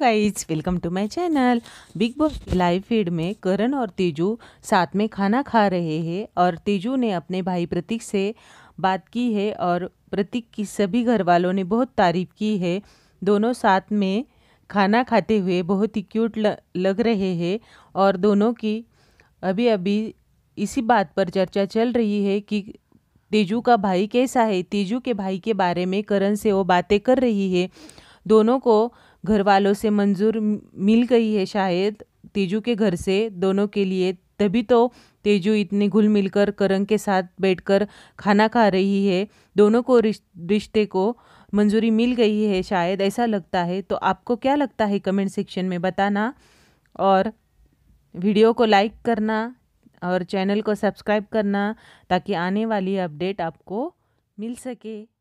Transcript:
guys welcome to my channel Bigg Boss live feed में करण और तेजू साथ में खाना खा रहे हैं और तेजू ने अपने भाई प्रतीक से बात की है और प्रतीक की सभी घर वालों ने बहुत तारीफ की है दोनों साथ में खाना खाते हुए बहुत ही क्यूट लग रहे हैं और दोनों की अभी अभी इसी बात पर चर्चा चल रही है कि तेजू का भाई कैसा है तेजू के भाई के बारे में करण से वो बातें कर रही है दोनों को घर वालों से मंजूर मिल गई है शायद तेजू के घर से दोनों के लिए तभी तो तेजू इतनी घुल मिलकर करंग के साथ बैठकर खाना खा रही है दोनों को रिश्ते को मंजूरी मिल गई है शायद ऐसा लगता है तो आपको क्या लगता है कमेंट सेक्शन में बताना और वीडियो को लाइक करना और चैनल को सब्सक्राइब करना ताकि आने वाली अपडेट आपको मिल सके